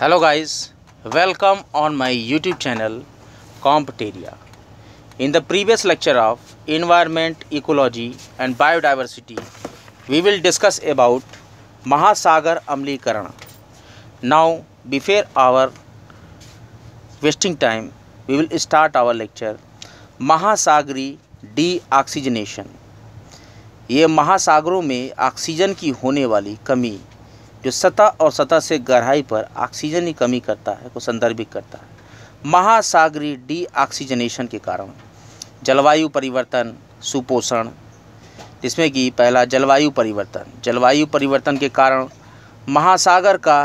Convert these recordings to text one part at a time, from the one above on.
hello guys welcome on my YouTube channel Competeria in the previous lecture of environment ecology and biodiversity we will discuss about महासागर अमलीकरण now before our wasting time we will start our lecture महासागरी deoxygenation ये महासागरों में oxygen की होने वाली कमी जो सतह और सतह से गहराई पर ऑक्सीजन की कमी करता है को संदर्भित करता है महासागरी डी ऑक्सीजनेशन के कारण जलवायु परिवर्तन सुपोषण जिसमें कि पहला जलवायु परिवर्तन जलवायु परिवर्तन के कारण महासागर का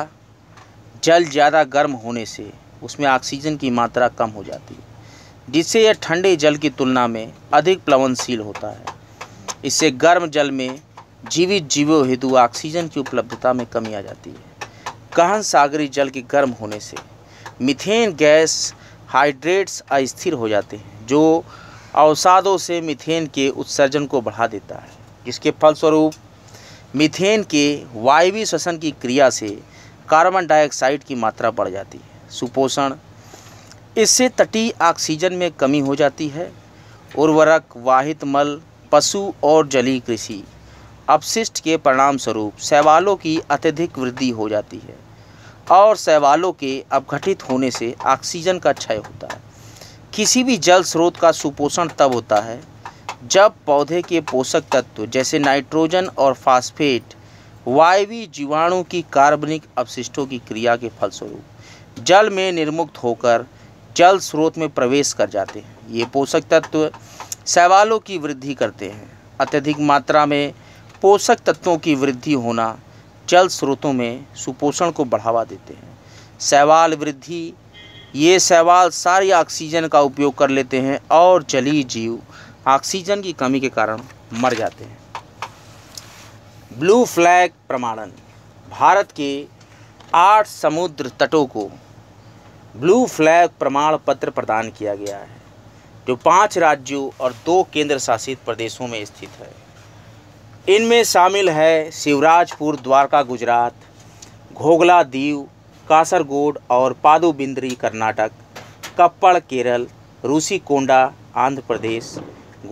जल ज़्यादा गर्म होने से उसमें ऑक्सीजन की मात्रा कम हो जाती है जिससे यह ठंडे जल की तुलना में अधिक प्लवनशील होता है इससे गर्म जल में जीवित जीवों हेतु ऑक्सीजन की उपलब्धता में कमी आ जाती है गहन सागरी जल के गर्म होने से मिथेन गैस हाइड्रेट्स अस्थिर हो जाते हैं जो अवसादों से मिथेन के उत्सर्जन को बढ़ा देता है जिसके फलस्वरूप मिथेन के वायवी श्वसन की क्रिया से कार्बन डाइऑक्साइड की मात्रा बढ़ जाती है सुपोषण इससे तटीय ऑक्सीजन में कमी हो जाती है उर्वरक वाहित मल पशु और जली कृषि अपशिष्ट के परिणाम स्वरूप शैवालों की अत्यधिक वृद्धि हो जाती है और शैवालों के अपघटित होने से ऑक्सीजन का क्षय होता है किसी भी जल स्रोत का सुपोषण तब होता है जब पौधे के पोषक तत्व जैसे नाइट्रोजन और फास्फेट वायवी जीवाणु की कार्बनिक अपशिष्टों की क्रिया के फलस्वरूप जल में निर्मुक्त होकर जल स्रोत में प्रवेश कर जाते हैं ये पोषक तत्व शैवालों की वृद्धि करते हैं अत्यधिक मात्रा में पोषक तत्वों की वृद्धि होना जल स्रोतों में सुपोषण को बढ़ावा देते हैं शैवाल वृद्धि ये शैवाल सारी ऑक्सीजन का उपयोग कर लेते हैं और जलीय जीव ऑक्सीजन की कमी के कारण मर जाते हैं ब्लू फ्लैग प्रमाणन भारत के आठ समुद्र तटों को ब्लू फ्लैग प्रमाण पत्र प्रदान किया गया है जो पांच राज्यों और दो केंद्र शासित प्रदेशों में स्थित है इनमें शामिल है शिवराजपुर द्वारका गुजरात घोगला दीव कासरगोड और पादुबिंद्री कर्नाटक कप्पड़ केरल कोंडा आंध्र प्रदेश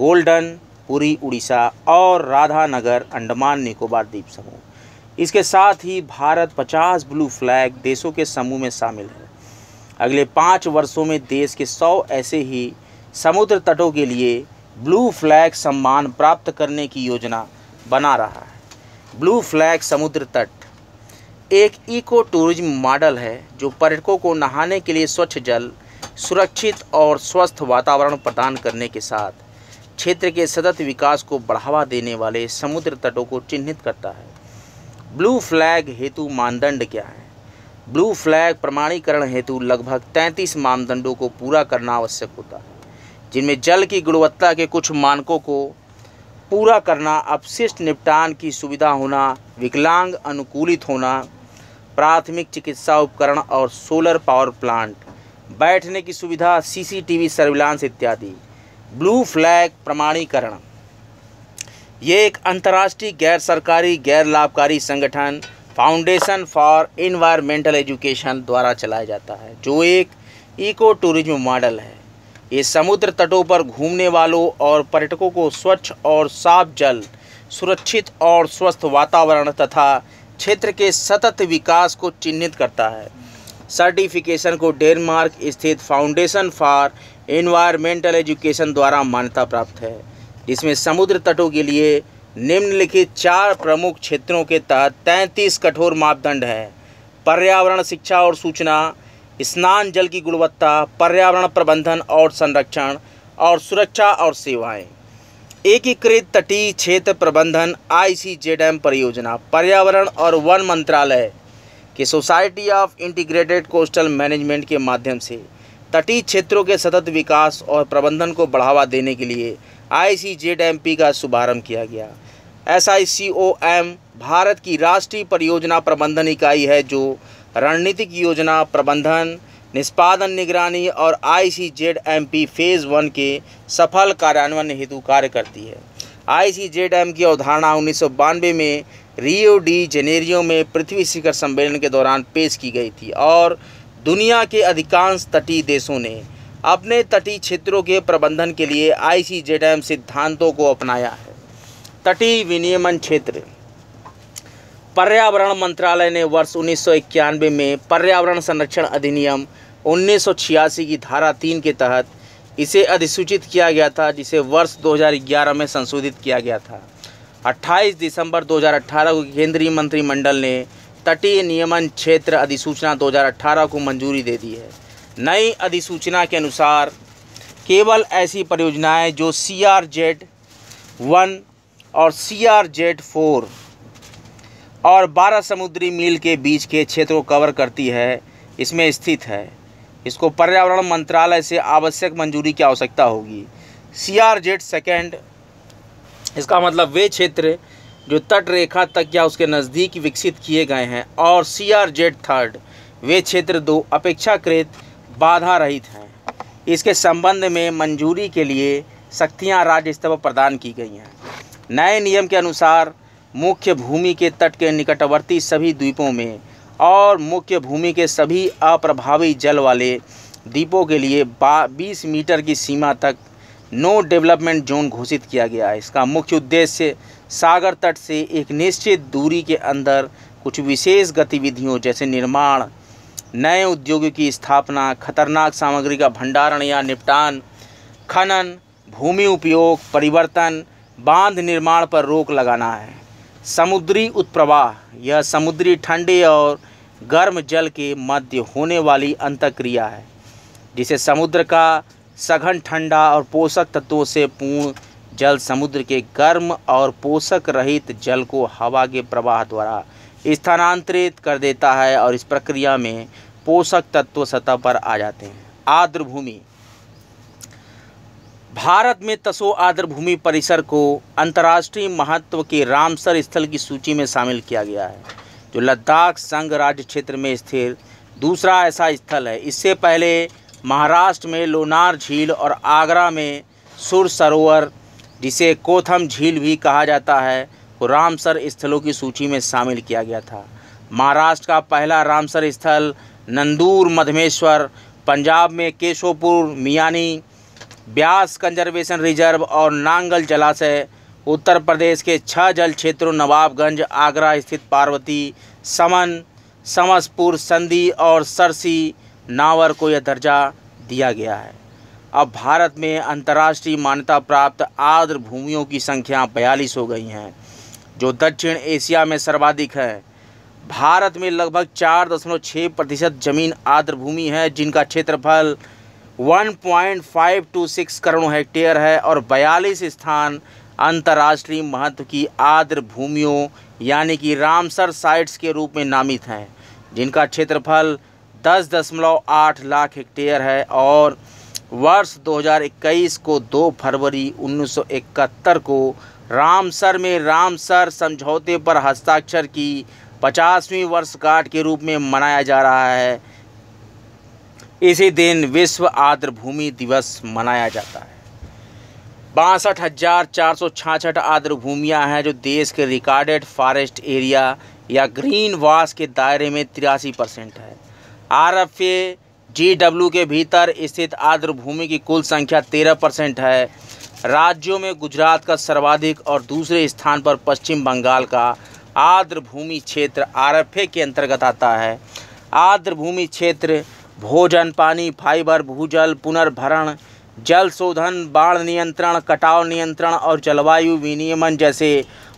गोल्डन पुरी उड़ीसा और राधानगर अंडमान निकोबार द्वीप समूह इसके साथ ही भारत 50 ब्लू फ्लैग देशों के समूह में शामिल है अगले पाँच वर्षों में देश के सौ ऐसे ही समुद्र तटों के लिए ब्लू फ्लैग सम्मान प्राप्त करने की योजना बना रहा है ब्लू फ्लैग समुद्र तट एक इको टूरिज्म मॉडल है जो पर्यटकों को नहाने के लिए स्वच्छ जल सुरक्षित और स्वस्थ वातावरण प्रदान करने के साथ क्षेत्र के सतत विकास को बढ़ावा देने वाले समुद्र तटों को चिन्हित करता है ब्लू फ्लैग हेतु मानदंड क्या है ब्लू फ्लैग प्रमाणीकरण हेतु लगभग 33 मानदंडों को पूरा करना आवश्यक होता है जिनमें जल की गुणवत्ता के कुछ मानकों को पूरा करना अपशिष्ट निपटान की सुविधा होना विकलांग अनुकूलित होना प्राथमिक चिकित्सा उपकरण और सोलर पावर प्लांट बैठने की सुविधा सीसीटीवी सर्विलांस इत्यादि ब्लू फ्लैग प्रमाणीकरण ये एक अंतर्राष्ट्रीय गैर सरकारी गैर लाभकारी संगठन फाउंडेशन फॉर इन्वायरमेंटल एजुकेशन द्वारा चलाया जाता है जो एक इको टूरिज्म मॉडल है ये समुद्र तटों पर घूमने वालों और पर्यटकों को स्वच्छ और साफ जल सुरक्षित और स्वस्थ वातावरण तथा क्षेत्र के सतत विकास को चिन्हित करता है सर्टिफिकेशन को डेनमार्क स्थित फाउंडेशन फॉर एनवायरमेंटल एजुकेशन द्वारा मान्यता प्राप्त है जिसमें समुद्र तटों के लिए निम्नलिखित चार प्रमुख क्षेत्रों के तहत तैंतीस कठोर मापदंड हैं पर्यावरण शिक्षा और सूचना स्नान जल की गुणवत्ता पर्यावरण प्रबंधन और संरक्षण और सुरक्षा और सेवाएं एकीकृत तटीय क्षेत्र प्रबंधन आईसीजेडएम परियोजना पर्यावरण और वन मंत्रालय के society of integrated coastal management के माध्यम से तटीय क्षेत्रों के सतत विकास और प्रबंधन को बढ़ावा देने के लिए आईसीजेडएमपी का शुभारंभ किया गया एस भारत की राष्ट्रीय परियोजना प्रबंधन इकाई है जो रणनीतिक योजना प्रबंधन निष्पादन निगरानी और आईसीजेडएमपी फेज़ वन के सफल कार्यान्वयन हेतु कार्य करती है आईसीजेडएम की अवधारणा उन्नीस में रियो डी जेनेरियो में पृथ्वी शिखर सम्मेलन के दौरान पेश की गई थी और दुनिया के अधिकांश तटीय देशों ने अपने तटीय क्षेत्रों के प्रबंधन के लिए आईसीजेडएम सिद्धांतों को अपनाया है तटीय विनियमन क्षेत्र पर्यावरण मंत्रालय ने वर्ष उन्नीस में पर्यावरण संरक्षण अधिनियम उन्नीस की धारा तीन के तहत इसे अधिसूचित किया गया था जिसे वर्ष 2011 में संशोधित किया गया था 28 दिसंबर 2018 को केंद्रीय मंत्रिमंडल ने तटीय नियमन क्षेत्र अधिसूचना 2018 को मंजूरी दे दी है नई अधिसूचना के अनुसार केवल ऐसी परियोजनाएं जो सी आर जेड वन और सी आर जेड फोर और 12 समुद्री मील के बीच के क्षेत्र को कवर करती है इसमें स्थित है इसको पर्यावरण मंत्रालय से आवश्यक मंजूरी की आवश्यकता होगी सी आर जेड सेकेंड इसका मतलब वे क्षेत्र जो तट रेखा तक या उसके नज़दीक विकसित किए गए हैं और सी आर जेड थर्ड वे क्षेत्र दो अपेक्षाकृत बाधा रहित हैं इसके संबंध में मंजूरी के लिए सख्तियां राज्य स्तर पर प्रदान की गई हैं नए नियम के अनुसार मुख्य भूमि के तट के निकटवर्ती सभी द्वीपों में और मुख्य भूमि के सभी अप्रभावी जल वाले द्वीपों के लिए बीस मीटर की सीमा तक नो डेवलपमेंट जोन घोषित किया गया है इसका मुख्य उद्देश्य सागर तट से एक निश्चित दूरी के अंदर कुछ विशेष गतिविधियों जैसे निर्माण नए उद्योगों की स्थापना खतरनाक सामग्री का भंडारण या निपटान खनन भूमि उपयोग परिवर्तन बांध निर्माण पर रोक लगाना है समुद्री उत्प्रवाह यह समुद्री ठंडे और गर्म जल के मध्य होने वाली अंतक्रिया है जिसे समुद्र का सघन ठंडा और पोषक तत्वों से पूर्ण जल समुद्र के गर्म और पोषक रहित जल को हवा के प्रवाह द्वारा स्थानांतरित कर देता है और इस प्रक्रिया में पोषक तत्व सतह पर आ जाते हैं आर्द्र भूमि भारत में तसो आदर भूमि परिसर को अंतर्राष्ट्रीय महत्व के रामसर स्थल की सूची में शामिल किया गया है जो लद्दाख संघ राज्य क्षेत्र में स्थित दूसरा ऐसा स्थल है इससे पहले महाराष्ट्र में लोनार झील और आगरा में सुर सरोवर जिसे कोथम झील भी कहा जाता है को रामसर स्थलों की सूची में शामिल किया गया था महाराष्ट्र का पहला रामसर स्थल नंदूर मधमेश्वर पंजाब में केशोपुर मियानी ब्यास कंजर्वेशन रिजर्व और नांगल जलाशय उत्तर प्रदेश के छह जल क्षेत्रों नवाबगंज आगरा स्थित पार्वती समन समसपुर संधि और सरसी नावर को यह दर्जा दिया गया है अब भारत में अंतर्राष्ट्रीय मान्यता प्राप्त आर्द्र भूमियों की संख्या बयालीस हो गई हैं जो दक्षिण एशिया में सर्वाधिक है भारत में लगभग चार दशमलव छः प्रतिशत जमीन आर्द्र भूमि है जिनका क्षेत्रफल 1.526 करोड़ हेक्टेयर है और 42 स्थान अंतर्राष्ट्रीय महत्व की आर्द्र भूमियों यानी कि रामसर साइट्स के रूप में नामित हैं जिनका क्षेत्रफल 10.8 लाख हेक्टेयर है और वर्ष 2021 को 2 फरवरी 1971 को रामसर में रामसर समझौते पर हस्ताक्षर की पचासवीं वर्षगांठ के रूप में मनाया जा रहा है इसी दिन विश्व आर्द्र भूमि दिवस मनाया जाता है बासठ हज़ार चार सौ छाछठ आर्द्र भूमिया हैं जो देश के रिकॉर्डेड फॉरेस्ट एरिया या ग्रीन वास के दायरे में तिरासी परसेंट है R F A G W के भीतर स्थित आर्द्र भूमि की कुल संख्या तेरह परसेंट है राज्यों में गुजरात का सर्वाधिक और दूसरे स्थान पर पश्चिम बंगाल का आर्द्र भूमि क्षेत्र आर एफ ए के अंतर्गत आता है आर्द्र भूमि क्षेत्र भोजन पानी फाइबर भूजल पुनर्भरण जल शोधन बाढ़ नियंत्रण कटाव नियंत्रण और जलवायु विनियमन जैसे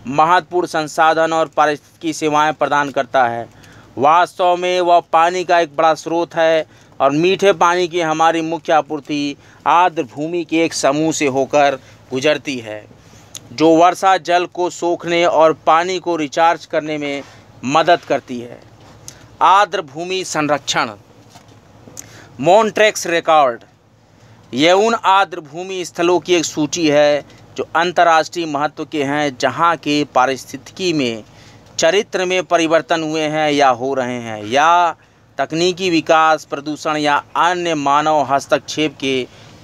महत्वपूर्ण संसाधन और पारिस्थितिकी सेवाएं प्रदान करता है वास्तव में वह वा पानी का एक बड़ा स्रोत है और मीठे पानी की हमारी मुख्य आपूर्ति आर्द्र भूमि के एक समूह से होकर गुजरती है जो वर्षा जल को सोखने और पानी को रिचार्ज करने में मदद करती है आर्द्र भूमि संरक्षण मोन्ट्रेक्स रिकॉर्ड ये उन आर्द्र भूमि स्थलों की एक सूची है जो अंतर्राष्ट्रीय महत्व के हैं जहाँ के पारिस्थितिकी में चरित्र में परिवर्तन हुए हैं या हो रहे हैं या तकनीकी विकास प्रदूषण या अन्य मानव हस्तक्षेप के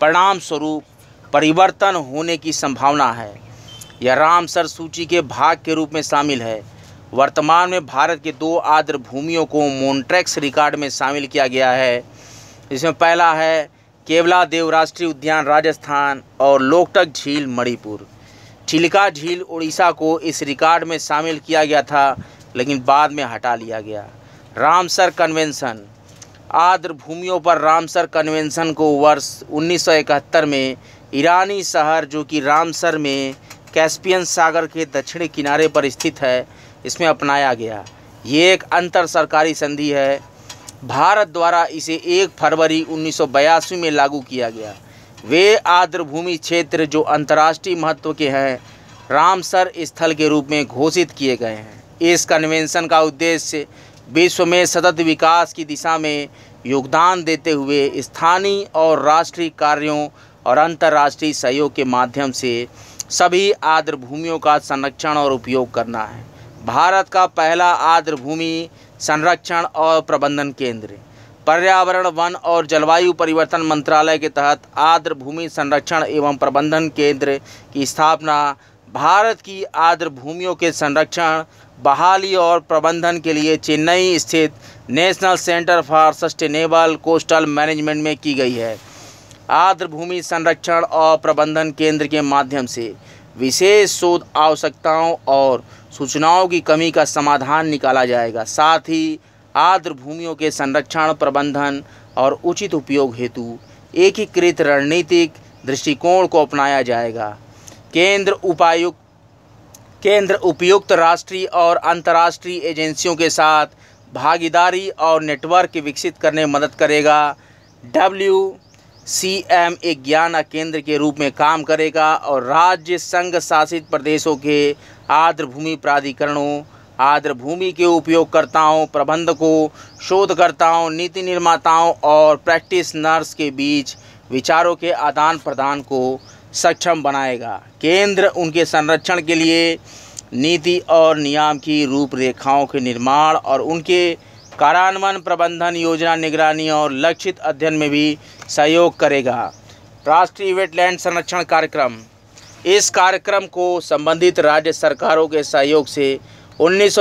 परिणाम स्वरूप परिवर्तन होने की संभावना है यह रामसर सूची के भाग के रूप में शामिल है वर्तमान में भारत के दो आर्द्र भूमियों को मोन्ट्रैक्स रिकॉर्ड में शामिल किया गया है इसमें पहला है केवला देव राष्ट्रीय उद्यान राजस्थान और लोकटक झील मणिपुर चिलका झील उड़ीसा को इस रिकॉर्ड में शामिल किया गया था लेकिन बाद में हटा लिया गया रामसर कन्वेंशन आर्द्र भूमियों पर रामसर कन्वेंशन को वर्ष 1971 में ईरानी शहर जो कि रामसर में कैस्पियन सागर के दक्षिणी किनारे पर स्थित है इसमें अपनाया गया ये एक अंतर सरकारी संधि है भारत द्वारा इसे 1 फरवरी उन्नीस में लागू किया गया वे आर्द्रभूमि क्षेत्र जो अंतर्राष्ट्रीय महत्व के हैं रामसर स्थल के रूप में घोषित किए गए हैं इस कन्वेंशन का उद्देश्य विश्व में सतत विकास की दिशा में योगदान देते हुए स्थानीय और राष्ट्रीय कार्यों और अंतर्राष्ट्रीय सहयोग के माध्यम से सभी आर्द्र भूमियों का संरक्षण और उपयोग करना है भारत का पहला आर्द्र भूमि संरक्षण और प्रबंधन केंद्र पर्यावरण वन और जलवायु परिवर्तन मंत्रालय के तहत आर्द्र भूमि संरक्षण एवं प्रबंधन केंद्र की स्थापना भारत की आर्द्र भूमियों के संरक्षण बहाली और प्रबंधन के लिए चेन्नई स्थित national centre for sustainable coastal management में की गई है आर्द्र भूमि संरक्षण और प्रबंधन केंद्र के माध्यम से विशेष शोध आवश्यकताओं और सूचनाओं की कमी का समाधान निकाला जाएगा साथ ही आर्द्र भूमियों के संरक्षण प्रबंधन और उचित उपयोग हेतु एकीकृत रणनीतिक दृष्टिकोण को अपनाया जाएगा केंद्र उपायुक्त केंद्र उपयुक्त राष्ट्रीय और अंतर्राष्ट्रीय एजेंसियों के साथ भागीदारी और नेटवर्क विकसित करने में मदद करेगा डब्ल्यू सी एम एक ज्ञान केंद्र के रूप में काम करेगा और राज्य संघ शासित प्रदेशों के आर्द्र भूमि प्राधिकरणों आर्द्र भूमि के उपयोगकर्ताओं प्रबंधकों शोधकर्ताओं नीति निर्माताओं और नर्स के बीच विचारों के आदान प्रदान को सक्षम बनाएगा केंद्र उनके संरक्षण के लिए नीति और नियम की रूपरेखाओं के निर्माण और उनके कार्यान्वयन प्रबंधन योजना निगरानी और लक्षित अध्ययन में भी सहयोग करेगा राष्ट्रीय वेटलैंड संरक्षण कार्यक्रम इस कार्यक्रम को संबंधित राज्य सरकारों के सहयोग से उन्नीस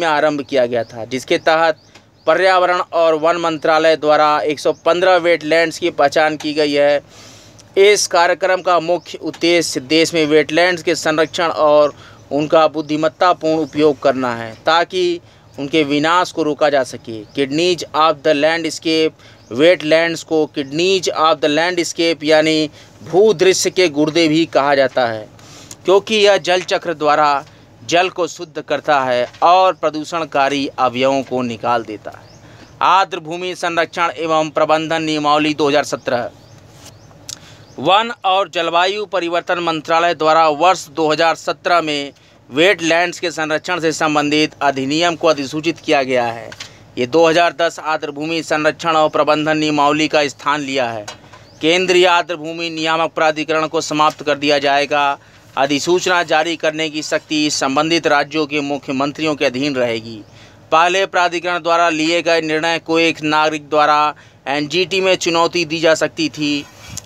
में आरंभ किया गया था जिसके तहत पर्यावरण और वन मंत्रालय द्वारा 115 वेटलैंड्स की पहचान की गई है इस कार्यक्रम का मुख्य उद्देश्य देश में वेटलैंड्स के संरक्षण और उनका बुद्धिमत्तापूर्ण उपयोग करना है ताकि उनके विनाश को रोका जा सके kidneys of the landscape wetlands को किडनीज ऑफ द लैंडस्केप यानी भूदृश्य के गुर्दे भी कहा जाता है क्योंकि यह जल चक्र द्वारा जल को शुद्ध करता है और प्रदूषणकारी अवयवों को निकाल देता है आर्द्र भूमि संरक्षण एवं प्रबंधन नियमावली 2017 वन और जलवायु परिवर्तन मंत्रालय द्वारा वर्ष 2017 में वेटलैंड्स के संरक्षण से संबंधित अधिनियम को अधिसूचित किया गया है ये 2010 आर्द्रभूमि संरक्षण और प्रबंधन नियमावली का स्थान लिया है केंद्रीय आर्द्रभूमि नियामक प्राधिकरण को समाप्त कर दिया जाएगा अधिसूचना जारी करने की शक्ति संबंधित राज्यों के मुख्यमंत्रियों के अधीन रहेगी पहले प्राधिकरण द्वारा लिए गए निर्णय को एक नागरिक द्वारा एनजीटी में चुनौती दी जा सकती थी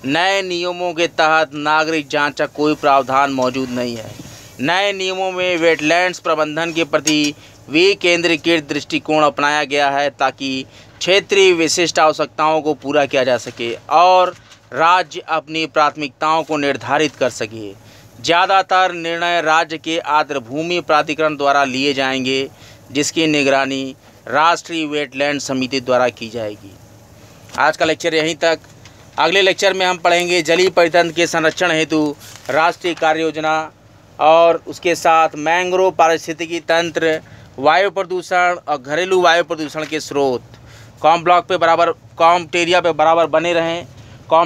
नए नियमों के तहत नागरिक जांच का कोई प्रावधान मौजूद नहीं है नए नियमों में वेटलैंड्स प्रबंधन के प्रति विकेंद्रीकृत दृष्टिकोण अपनाया गया है ताकि क्षेत्रीय विशिष्ट आवश्यकताओं को पूरा किया जा सके और राज्य अपनी प्राथमिकताओं को निर्धारित कर सके ज़्यादातर निर्णय राज्य के भूमि प्राधिकरण द्वारा लिए जाएंगे जिसकी निगरानी राष्ट्रीय वेटलैंड समिति द्वारा की जाएगी आज का लेक्चर यहीं तक अगले लेक्चर में हम पढ़ेंगे जलीय परितंत्र के संरक्षण हेतु राष्ट्रीय कार्य योजना और उसके साथ मैंग्रोव पारिस्थितिकी तंत्र वायु प्रदूषण और घरेलू वायु प्रदूषण के स्रोत कॉम ब्लॉक पे बराबर टेरिया पे बराबर बने रहें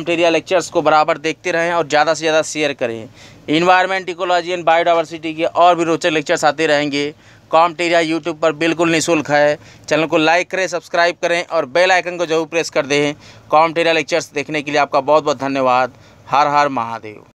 टेरिया लेक्चर्स को बराबर देखते रहें और ज़्यादा से ज़्यादा शेयर करें इन्वायरमेंट इकोलॉजी एंड बायोडाइवर्सिटी के और भी रोचक लेक्चर्स आते रहेंगे टेरिया यूट्यूब पर बिल्कुल निःशुल्क है चैनल को लाइक करें सब्सक्राइब करें और बेल आइकन को जरूर प्रेस कर दें कॉम्टेरिया लेक्चर्स देखने के लिए आपका बहुत बहुत धन्यवाद हर हर महादेव